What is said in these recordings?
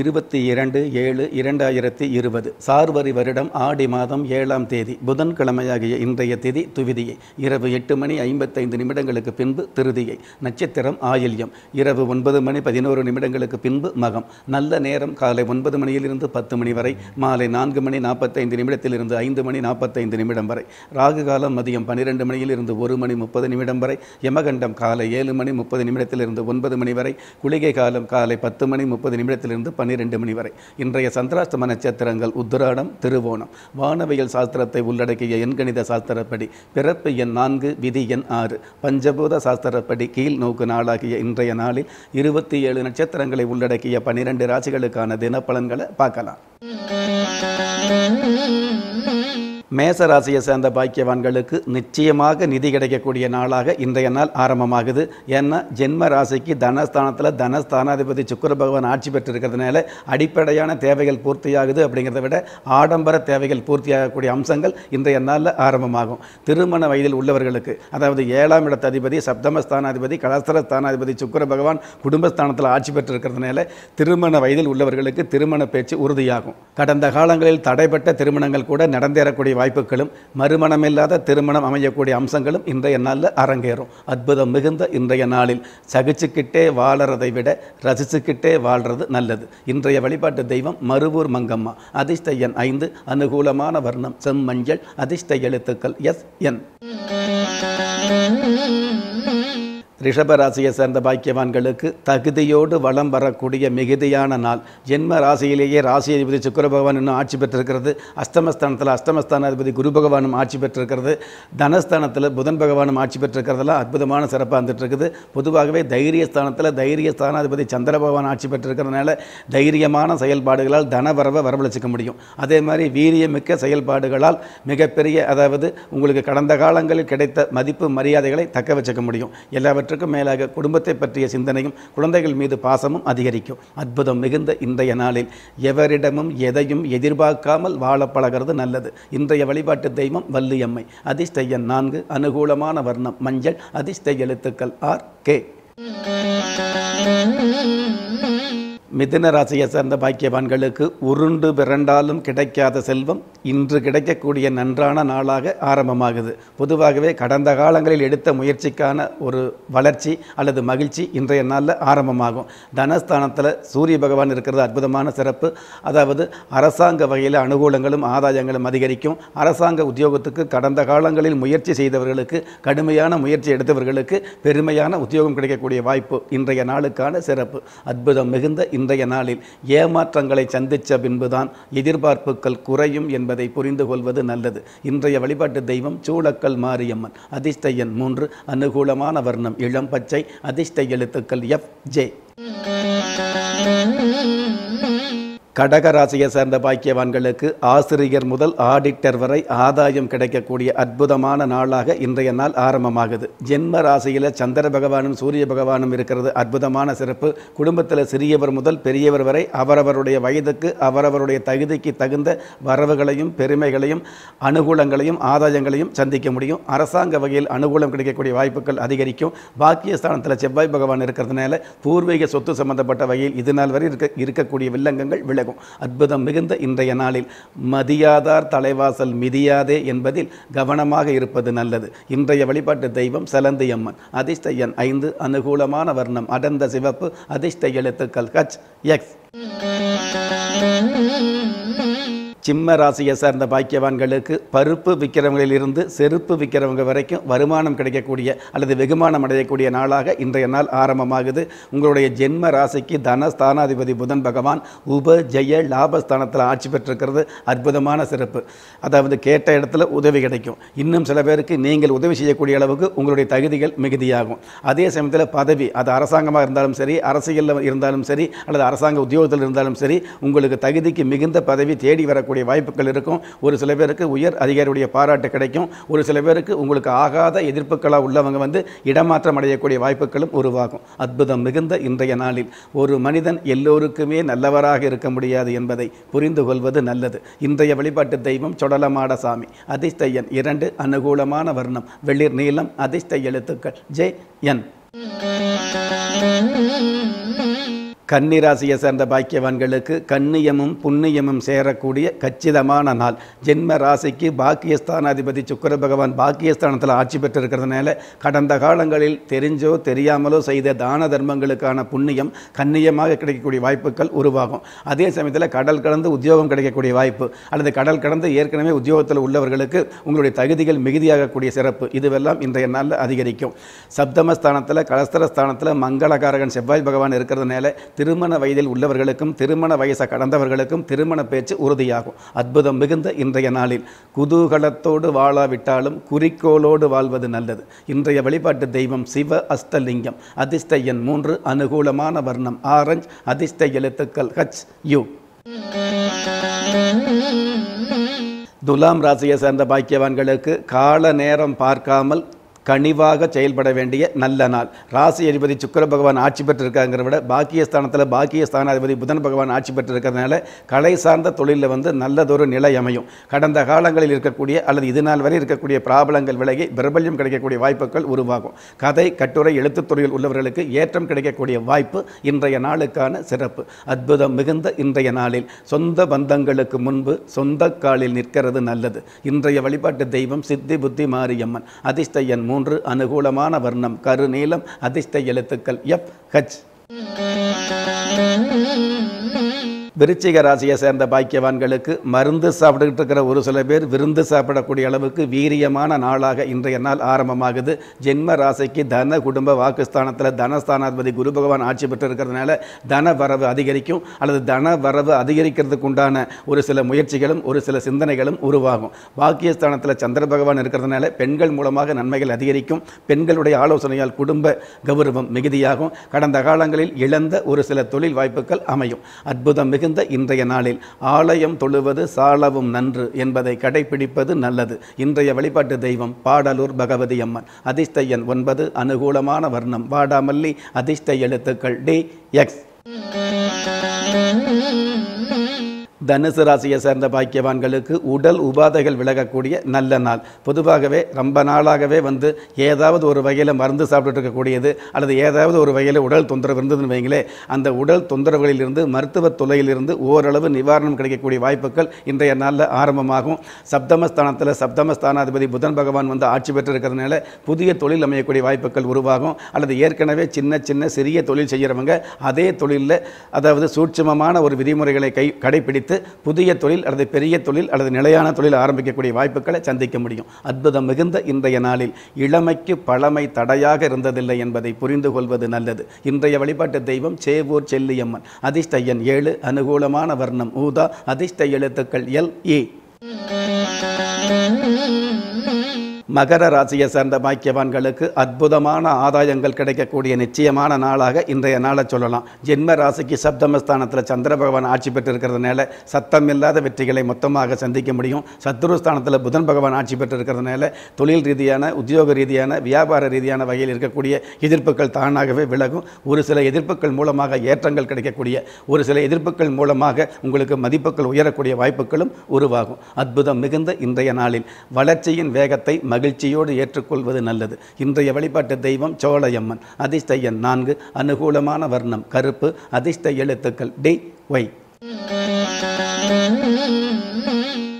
இருபத்தி இரண்டு ஏழு இரண்டாயிரத்தி இருபது சார்வரி வருடம் ஆடி மாதம் ஏழாம் தேதி புதன்கிழமையாகிய இன்றைய திதி துவிதியை இரவு எட்டு மணி ஐம்பத்தைந்து நிமிடங்களுக்கு பின்பு திருதியை நட்சத்திரம் ஆயில்யம் இரவு ஒன்பது மணி பதினோரு நிமிடங்களுக்கு பின்பு மகம் நல்ல நேரம் காலை ஒன்பது மணியிலிருந்து பத்து மணி வரை மாலை நான்கு மணி நாற்பத்தைந்து நிமிடத்திலிருந்து ஐந்து மணி நாற்பத்தைந்து நிமிடம் வரை ராகு காலம் மதியம் பன்னிரெண்டு மணியிலிருந்து ஒரு மணி முப்பது நிமிடம் வரை யமகண்டம் காலை ஏழு மணி முப்பது நிமிடத்திலிருந்து ஒன்பது மணி வரை குளிகை காலம் காலை பத்து மணி முப்பது நிமிடத்திலிருந்து பன்னிரெண்டு மணி வரை இன்றைய சந்திராஷ்டம நட்சத்திரங்கள் உத்திராடம் திருவோணம் வானவியல் சாஸ்திரத்தை உள்ளடக்கிய எண்கணித சாஸ்திரப்படி பிறப்பு எண் நான்கு விதி எண் ஆறு பஞ்சபூத சாஸ்திரப்படி கீழ் நோக்கு நாளாகிய இன்றைய நாளில் இருபத்தி ஏழு நட்சத்திரங்களை உள்ளடக்கிய பன்னிரெண்டு ராசிகளுக்கான தினப்பலன்களை பார்க்கலாம் மேசராசியை சேர்ந்த பாக்கியவான்களுக்கு நிச்சயமாக நிதி கிடைக்கக்கூடிய நாளாக இன்றைய நாள் ஆரம்பமாகுது ஏன்னா ஜென்ம ராசிக்கு தனஸ்தானத்தில் தனஸ்தானாதிபதி சுக்கர பகவான் ஆட்சி பெற்றிருக்கிறதுனால அடிப்படையான தேவைகள் பூர்த்தியாகுது அப்படிங்கிறத விட ஆடம்பர தேவைகள் பூர்த்தியாகக்கூடிய அம்சங்கள் இன்றைய நாளில் ஆரம்பமாகும் திருமண வயதில் உள்ளவர்களுக்கு அதாவது ஏழாம் இடத்த அதிபதி சப்தமஸ்தானாதிபதி கலஸ்தர ஸ்தானாதிபதி சுக்கர பகவான் குடும்பஸ்தானத்தில் ஆட்சி பெற்றிருக்கிறதுனால திருமண வயதில் உள்ளவர்களுக்கு திருமண பேச்சு உறுதியாகும் கடந்த காலங்களில் தடைபட்ட திருமணங்கள் கூட நடந்தேறக்கூடிய வாய்ப்புகளும் மறுமணமில்லாத திருமணம் அமையக்கூடிய அம்சங்களும் இன்றைய நாளில் அரங்கேறும் அற்புதம் மிகுந்த இன்றைய நாளில் சகிச்சுக்கிட்டே வாழறதை விட ரசிச்சுக்கிட்டே வாழ்றது நல்லது இன்றைய வழிபாட்டு தெய்வம் மருவூர் மங்கம்மா அதிர்ஷ்ட எண் ஐந்து அனுகூலமான வர்ணம் செம்மஞ்சள் அதிர்ஷ்ட எழுத்துக்கள் எஸ் என் ரிஷபராசியை சேர்ந்த பாக்கியவான்களுக்கு தகுதியோடு வளம் வரக்கூடிய மிகுதியான நாள் ஜென்ம ராசியிலேயே ராசி அதிபதி சுக்கர பகவான் இன்னும் ஆட்சி பெற்றிருக்கிறது அஸ்தமஸ்தானத்தில் அதிபதி குரு பகவானும் ஆட்சி பெற்றிருக்கிறது தனஸ்தானத்தில் புதன் பகவானும் ஆட்சி பெற்றிருக்கிறதெல்லாம் அற்புதமான சிறப்பாக வந்துட்டுருக்குது பொதுவாகவே தைரிய ஸ்தானத்தில் தைரிய ஸ்தானாதிபதி சந்திர பகவான் ஆட்சி பெற்றிருக்கிறதுனால தைரியமான செயல்பாடுகளால் தனவரவை வரவழைச்சிக்க முடியும் அதே மாதிரி வீரியமிக்க செயல்பாடுகளால் மிகப்பெரிய அதாவது உங்களுக்கு கடந்த காலங்களில் கிடைத்த மதிப்பு மரியாதைகளை தக்க வச்சுக்க முடியும் எல்லாவற்றையும் எல்லாவற்றுக்கும் மேலாக குடும்பத்தை பற்றிய சிந்தனையும் குழந்தைகள் மீது பாசமும் அதிகரிக்கும் அற்புதம் மிகுந்த இன்றைய நாளில் எவரிடமும் எதையும் எதிர்பார்க்காமல் வாழ பழகிறது நல்லது இன்றைய வழிபாட்டு தெய்வம் வள்ளியம்மை அதிர்ஷ்டையன் நான்கு அனுகூலமான வர்ணம் மஞ்சள் அதிர்ஷ்ட எழுத்துக்கள் ஆர் கே மிதன ராசியை சேர்ந்த பாக்கியவான்களுக்கு உருண்டு பிறண்டாலும் கிடைக்காத செல்வம் இன்று கிடைக்கக்கூடிய நன்றான நாளாக ஆரம்பமாகுது பொதுவாகவே கடந்த காலங்களில் எடுத்த முயற்சிக்கான ஒரு வளர்ச்சி அல்லது மகிழ்ச்சி இன்றைய நாளில் ஆரம்பமாகும் தனஸ்தானத்தில் சூரிய பகவான் இருக்கிறது அற்புதமான சிறப்பு அதாவது அரசாங்க வகையில் அனுகூலங்களும் ஆதாயங்களும் அதிகரிக்கும் அரசாங்க உத்தியோகத்துக்கு கடந்த காலங்களில் முயற்சி செய்தவர்களுக்கு கடுமையான முயற்சி எடுத்தவர்களுக்கு பெருமையான உத்தியோகம் கிடைக்கக்கூடிய வாய்ப்பு இன்றைய நாளுக்கான சிறப்பு அற்புதம் மிகுந்த இன்றைய நாளில் ஏமாற்றங்களை சந்தித்த பின்புதான் எதிர்பார்ப்புகள் குறையும் என்பதை புரிந்து கொள்வது நல்லது இன்றைய வழிபாட்டு தெய்வம் சூளக்கல் மாரியம்மன் அதிர்ஷ்டையன் மூன்று அனுகூலமான வர்ணம் இளம் பச்சை அதிர்ஷ்ட எழுத்துக்கள் எஃப் ஜே கடகராசியை சேர்ந்த பாக்கியவான்களுக்கு ஆசிரியர் முதல் ஆடிட்டர் வரை ஆதாயம் கிடைக்கக்கூடிய அற்புதமான நாளாக இன்றைய நாள் ஆரம்பமாகுது ஜென்ம ராசியில் சந்திர பகவானும் சூரிய பகவானும் இருக்கிறது அற்புதமான சிறப்பு குடும்பத்தில் சிறியவர் முதல் பெரியவர் வரை அவரவருடைய வயதுக்கு அவரவருடைய தகுதிக்கு தகுந்த வரவுகளையும் பெருமைகளையும் அனுகூலங்களையும் ஆதாயங்களையும் சந்திக்க முடியும் அரசாங்க வகையில் அனுகூலம் கிடைக்கக்கூடிய வாய்ப்புகள் அதிகரிக்கும் பாக்கியஸ்தானத்தில் செவ்வாய் பகவான் இருக்கிறதுனால பூர்வீக சொத்து சம்பந்தப்பட்ட வகையில் இது நாள் வரை இருக்க இருக்கக்கூடிய வில்லங்கங்கள் விளை விலகும் அற்புதம் மிகுந்த இன்றைய நாளில் மதியாதார் தலைவாசல் மிதியாதே என்பதில் கவனமாக இருப்பது நல்லது இன்றைய வழிபாட்டு தெய்வம் சலந்தி அம்மன் அதிர்ஷ்ட எண் ஐந்து அனுகூலமான வர்ணம் அடர்ந்த சிவப்பு அதிர்ஷ்ட எழுத்துக்கள் ஹச் எக்ஸ் சிம்ம ராசியை சார்ந்த பாக்கியவான்களுக்கு பருப்பு விற்கிறவங்களிலிருந்து செருப்பு விற்கிறவங்க வரைக்கும் வருமானம் கிடைக்கக்கூடிய அல்லது வெகுமானம் அடையக்கூடிய நாளாக இன்றைய நாள் ஆரம்பமாகுது உங்களுடைய ஜென்ம ராசிக்கு தனஸ்தானாதிபதி புதன் பகவான் உப ஜெய லாபஸ்தானத்தில் ஆட்சி பெற்றிருக்கிறது அற்புதமான சிறப்பு அதாவது கேட்ட இடத்துல உதவி கிடைக்கும் இன்னும் சில பேருக்கு நீங்கள் உதவி செய்யக்கூடிய அளவுக்கு உங்களுடைய தகுதிகள் மிகுதியாகும் அதே சமயத்தில் பதவி அது அரசாங்கமாக இருந்தாலும் சரி அரசியலில் இருந்தாலும் சரி அல்லது அரசாங்க உத்தியோகத்தில் இருந்தாலும் சரி உங்களுக்கு தகுதிக்கு மிகுந்த பதவி தேடி வரக்கூடிய வரக்கூடிய வாய்ப்புகள் இருக்கும் ஒரு சில பேருக்கு உயர் அதிகாரியுடைய பாராட்டு கிடைக்கும் ஒரு சில பேருக்கு உங்களுக்கு ஆகாத எதிர்ப்புகளாக உள்ளவங்க வந்து இடமாற்றம் அடையக்கூடிய வாய்ப்புகளும் உருவாகும் அற்புதம் மிகுந்த இன்றைய நாளில் ஒரு மனிதன் எல்லோருக்குமே நல்லவராக இருக்க முடியாது என்பதை புரிந்து கொள்வது நல்லது இன்றைய வழிபாட்டு தெய்வம் சொடலமாட சாமி அதிர்ஷ்ட இரண்டு அனுகூலமான வர்ணம் வெளிர் நீளம் அதிர்ஷ்ட எழுத்துக்கள் ஜே என் கன்னிராசியை சேர்ந்த பாக்கியவான்களுக்கு கண்ணியமும் புண்ணியமும் சேரக்கூடிய கச்சிதமான நாள் ஜென்ம ராசிக்கு பாக்கியஸ்தானாதிபதி சுக்கர பகவான் பாக்கியஸ்தானத்தில் ஆட்சி பெற்றிருக்கிறதுனால கடந்த காலங்களில் தெரிஞ்சோ தெரியாமலோ செய்த தான தர்மங்களுக்கான புண்ணியம் கண்ணியமாக கிடைக்கக்கூடிய வாய்ப்புகள் உருவாகும் அதே சமயத்தில் கடல் கடந்து உத்தியோகம் கிடைக்கக்கூடிய வாய்ப்பு அல்லது கடல் கடந்து ஏற்கனவே உத்தியோகத்தில் உள்ளவர்களுக்கு உங்களுடைய தகுதிகள் மிகுதியாகக்கூடிய சிறப்பு இதுவெல்லாம் இன்றைய நாளில் அதிகரிக்கும் சப்தமஸ்தானத்தில் கலஸ்தரஸ்தானத்தில் மங்களகாரகன் செவ்வாய் பகவான் இருக்கிறதுனால திருமண வயதில் உள்ளவர்களுக்கும் திருமண வயசை கடந்தவர்களுக்கும் திருமண பேச்சு உறுதியாகும் அற்புதம் மிகுந்த இன்றைய நாளில் குதூகலத்தோடு வாழாவிட்டாலும் குறிக்கோளோடு வாழ்வது நல்லது இன்றைய வழிபாட்டு தெய்வம் சிவ அஸ்தலிங்கம் அதிர்ஷ்ட எண் மூன்று அனுகூலமான வர்ணம் ஆரஞ்ச் அதிர்ஷ்ட எழுத்துக்கள் ஹச் யூ துலாம் ராசியை சேர்ந்த பாக்கியவான்களுக்கு கால நேரம் பார்க்காமல் கனிவாக செயல்பட வேண்டிய நல்ல நாள் ராசி அதிபதி சுக்கர பகவான் ஆட்சி பெற்றிருக்காங்கிற விட பாக்கியஸ்தானத்தில் அதிபதி புதன் பகவான் ஆட்சி பெற்றிருக்கிறதுனால கலை சார்ந்த தொழிலில் வந்து நல்லதொரு நிலை அமையும் கடந்த காலங்களில் இருக்கக்கூடிய அல்லது இது நாள் வரை இருக்கக்கூடிய பிராபலங்கள் விலகி பிரபல்யம் கிடைக்கக்கூடிய வாய்ப்புகள் உருவாகும் கதை கட்டுரை எழுத்துத் துறையில் உள்ளவர்களுக்கு ஏற்றம் கிடைக்கக்கூடிய வாய்ப்பு இன்றைய நாளுக்கான சிறப்பு அற்புதம் மிகுந்த இன்றைய நாளில் சொந்த பந்தங்களுக்கு முன்பு சொந்த காலில் நிற்கிறது நல்லது இன்றைய வழிபாட்டு தெய்வம் சித்தி புத்தி மாரியம்மன் அதிர்ஷ்ட மூன்று அனுகூலமான வர்ணம் கருநீளம் அதிர்ஷ்ட எழுத்துக்கள் எப் ஹச் விருச்சிக ராசியை சேர்ந்த பாக்கியவான்களுக்கு மருந்து சாப்பிட்டுக்கிட்டு இருக்கிற ஒரு சில பேர் விருந்து சாப்பிடக்கூடிய அளவுக்கு வீரியமான நாளாக இன்றைய நாள் ஆரம்பமாகுது ஜென்ம ராசிக்கு தன குடும்ப வாக்குஸ்தானத்தில் தனஸ்தானாதிபதி குரு பகவான் ஆட்சி பெற்று இருக்கிறதுனால தன வரவு அதிகரிக்கும் அல்லது தன வரவு அதிகரிக்கிறதுக்கு உண்டான ஒரு சில முயற்சிகளும் ஒரு சில சிந்தனைகளும் உருவாகும் பாக்கியஸ்தானத்தில் சந்திர பகவான் இருக்கிறதுனால பெண்கள் மூலமாக நன்மைகள் அதிகரிக்கும் பெண்களுடைய ஆலோசனையால் குடும்ப கௌரவம் மிகுதியாகும் கடந்த காலங்களில் இழந்த ஒரு சில தொழில் வாய்ப்புகள் அமையும் அற்புதம் வருகின்ற இன்றைய நாளில் ஆலயம் தொழுவது சாலவும் நன்று என்பதை கடைபிடிப்பது நல்லது இன்றைய வழிபாட்டு தெய்வம் பாடலூர் பகவதி அம்மன் அதிர்ஷ்டையன் ஒன்பது அனுகூலமான வர்ணம் வாடாமல்லி அதிர்ஷ்ட எழுத்துக்கள் டி எக்ஸ் தனுசு ராசியை சேர்ந்த பாக்கியவான்களுக்கு உடல் உபாதைகள் விலகக்கூடிய நல்ல நாள் பொதுவாகவே ரொம்ப நாளாகவே வந்து ஏதாவது ஒரு வகையில் மருந்து சாப்பிட்டுட்டு அல்லது ஏதாவது ஒரு வகையில் உடல் தொந்தரவு இருந்ததுன்னு வைங்களே அந்த உடல் தொந்தரவுகளிலிருந்து மருத்துவத் துறையிலிருந்து ஓரளவு நிவாரணம் கிடைக்கக்கூடிய வாய்ப்புகள் இன்றைய நாளில் ஆரம்பமாகும் சப்தமஸ்தானத்தில் சப்தமஸ்தானாதிபதி புதன் பகவான் வந்து ஆட்சி பெற்று இருக்கிறதுனால புதிய தொழில் அமையக்கூடிய வாய்ப்புகள் உருவாகும் அல்லது ஏற்கனவே சின்ன சின்ன சிறிய தொழில் செய்கிறவங்க அதே தொழிலில் அதாவது சூட்சமமான ஒரு விதிமுறைகளை கை கடைபிடித்து வைத்து புதிய தொழில் அல்லது பெரிய தொழில் அல்லது நிலையான தொழில் ஆரம்பிக்கக்கூடிய வாய்ப்புகளை சந்திக்க முடியும் அற்புதம் மிகுந்த இன்றைய நாளில் இளமைக்கு பழமை தடையாக இருந்ததில்லை என்பதை புரிந்து கொள்வது நல்லது இன்றைய வழிபாட்டு தெய்வம் சேவூர் செல்லியம்மன் அதிர்ஷ்ட ஏழு அனுகூலமான வர்ணம் ஊதா அதிர்ஷ்ட எழுத்துக்கள் எல் இ மகர ராசியை சேர்ந்த பாக்கியவான்களுக்கு அற்புதமான ஆதாயங்கள் கிடைக்கக்கூடிய நிச்சயமான நாளாக இன்றைய நாளை சொல்லலாம் ஜென்ம ராசிக்கு சப்தமஸ்தானத்தில் சந்திர பகவான் ஆட்சி பெற்றிருக்கிறதுனால சத்தம் இல்லாத வெற்றிகளை மொத்தமாக சந்திக்க முடியும் சத்துருஸ்தானத்தில் புதன் பகவான் ஆட்சி பெற்றிருக்கிறதுனால தொழில் ரீதியான உத்தியோக ரீதியான வியாபார ரீதியான வகையில் இருக்கக்கூடிய எதிர்ப்புகள் தானாகவே விலகும் ஒரு சில எதிர்ப்புகள் மூலமாக ஏற்றங்கள் கிடைக்கக்கூடிய ஒரு சில எதிர்ப்புகள் மூலமாக உங்களுக்கு மதிப்புகள் உயரக்கூடிய வாய்ப்புகளும் உருவாகும் அற்புதம் மிகுந்த இன்றைய நாளில் வளர்ச்சியின் வேகத்தை மக மகிழ்ச்சியோடு ஏற்றுக்கொள்வது நல்லது இன்றைய வழிபாட்டு தெய்வம் சோழையம்மன் அதிர்ஷ்ட எண் நான்கு அனுகூலமான வர்ணம் கருப்பு அதிர்ஷ்ட எழுத்துக்கள் டி ஒய்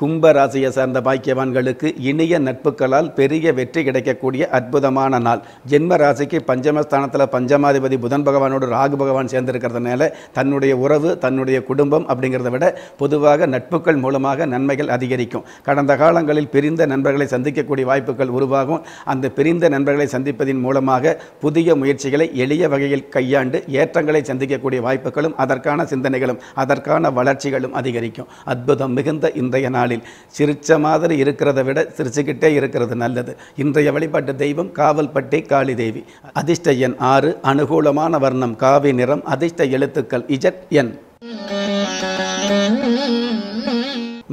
கும்ப ராசியை சார்ந்த பாக்கியவான்களுக்கு இனிய நட்புகளால் பெரிய வெற்றி கிடைக்கக்கூடிய அற்புதமான நாள் ஜென்ம ராசிக்கு பஞ்சமஸ்தானத்தில் பஞ்சமாதிபதி புதன் பகவானோடு ராகு பகவான் சேர்ந்திருக்கிறதுனால தன்னுடைய உறவு தன்னுடைய குடும்பம் அப்படிங்கிறத விட பொதுவாக நட்புகள் மூலமாக நன்மைகள் அதிகரிக்கும் கடந்த காலங்களில் பிரிந்த நண்பர்களை சந்திக்கக்கூடிய வாய்ப்புகள் உருவாகும் அந்த பிரிந்த நண்பர்களை சந்திப்பதின் மூலமாக புதிய முயற்சிகளை எளிய வகையில் கையாண்டு ஏற்றங்களை சந்திக்கக்கூடிய வாய்ப்புகளும் அதற்கான சிந்தனைகளும் அதற்கான வளர்ச்சிகளும் அதிகரிக்கும் அற்புதம் மிகுந்த இன்றைய நாள் நாளில் சிரிச்ச மாதிரி இருக்கிறத விட சிரிச்சுக்கிட்டே இருக்கிறது நல்லது இன்றைய வழிபாட்டு தெய்வம் காவல்பட்டி காளி தேவி அதிர்ஷ்ட எண் ஆறு அனுகூலமான வர்ணம் காவி நிறம் அதிர்ஷ்ட எழுத்துக்கள் இஜட் என்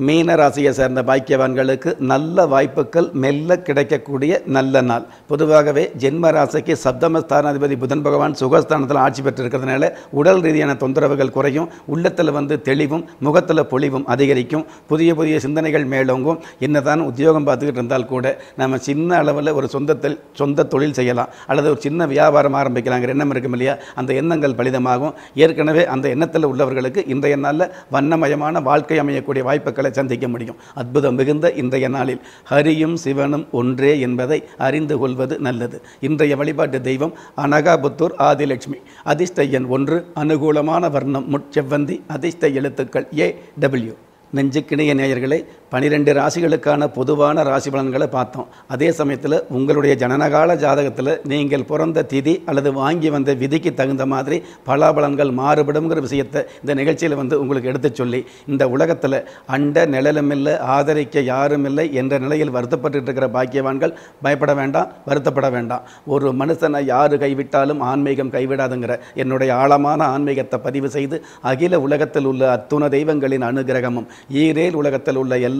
மீன ராசியை சேர்ந்த பாக்கியவான்களுக்கு நல்ல வாய்ப்புகள் மெல்ல கிடைக்கக்கூடிய நல்ல நாள் பொதுவாகவே ஜென்ம ராசிக்கு சப்தமஸ்தானாதிபதி புதன் பகவான் சுகஸ்தானத்தில் ஆட்சி பெற்றிருக்கிறதுனால உடல் ரீதியான தொந்தரவுகள் குறையும் உள்ளத்தில் வந்து தெளிவும் முகத்தில் பொழிவும் அதிகரிக்கும் புதிய புதிய சிந்தனைகள் மேலோங்கும் என்னதான் உத்தியோகம் பார்த்துக்கிட்டு இருந்தால் கூட நம்ம சின்ன அளவில் ஒரு சொந்தத்தில் சொந்த தொழில் செய்யலாம் அல்லது ஒரு சின்ன வியாபாரம் ஆரம்பிக்கலாங்கிற எண்ணம் இருக்கும் இல்லையா அந்த எண்ணங்கள் பலிதமாகும் ஏற்கனவே அந்த எண்ணத்தில் உள்ளவர்களுக்கு இன்றைய நாளில் வண்ணமயமான வாழ்க்கை அமையக்கூடிய வாய்ப்புகள் மக்களை சந்திக்க முடியும் அற்புதம் மிகுந்த இன்றைய நாளில் ஹரியும் சிவனும் ஒன்றே என்பதை அறிந்து கொள்வது நல்லது இன்றைய வழிபாட்டு தெய்வம் அனகாபுத்தூர் ஆதிலட்சுமி அதிர்ஷ்ட எண் ஒன்று அனுகூலமான வர்ணம் முட்செவ்வந்தி அதிர்ஷ்ட எழுத்துக்கள் ஏ டபிள்யூ நெஞ்சுக்கிணைய நேயர்களை பனிரெண்டு ராசிகளுக்கான பொதுவான ராசி பலன்களை பார்த்தோம் அதே சமயத்தில் உங்களுடைய ஜனனகால ஜாதகத்தில் நீங்கள் பிறந்த திதி அல்லது வாங்கி வந்த விதிக்கு தகுந்த மாதிரி பலாபலன்கள் மாறுபடும்ங்கிற விஷயத்தை இந்த நிகழ்ச்சியில் வந்து உங்களுக்கு எடுத்து சொல்லி இந்த உலகத்தில் அண்ட நிழலும் இல்லை ஆதரிக்க யாரும் இல்லை என்ற நிலையில் வருத்தப்பட்டு இருக்கிற பாக்கியவான்கள் பயப்பட வேண்டாம் வருத்தப்பட வேண்டாம் ஒரு மனுஷனை யார் கைவிட்டாலும் ஆன்மீகம் கைவிடாதுங்கிற என்னுடைய ஆழமான ஆன்மீகத்தை பதிவு செய்து அகில உலகத்தில் உள்ள அத்துண தெய்வங்களின் அனுகிரகமும் ஈரேல் உலகத்தில் உள்ள எல்லா